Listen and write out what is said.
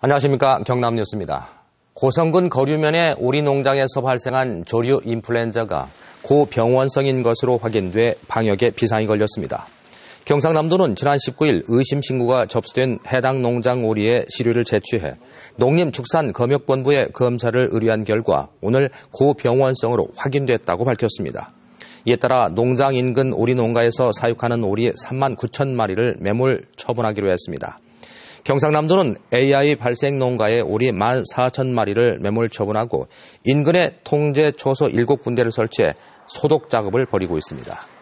안녕하십니까 경남 뉴스입니다. 고성군 거류면의 오리 농장에서 발생한 조류 인플루엔자가 고병원성인 것으로 확인돼 방역에 비상이 걸렸습니다. 경상남도는 지난 19일 의심 신고가 접수된 해당 농장 오리의 시류를 제취해 농림축산검역본부에 검사를 의뢰한 결과 오늘 고병원성으로 확인됐다고 밝혔습니다. 이에 따라 농장 인근 오리 농가에서 사육하는 오리 3만 9천 마리를 매몰 처분하기로 했습니다. 경상남도는 AI 발생 농가에 오리 14,000마리를 매몰 처분하고 인근에 통제 초소 7군데를 설치해 소독 작업을 벌이고 있습니다.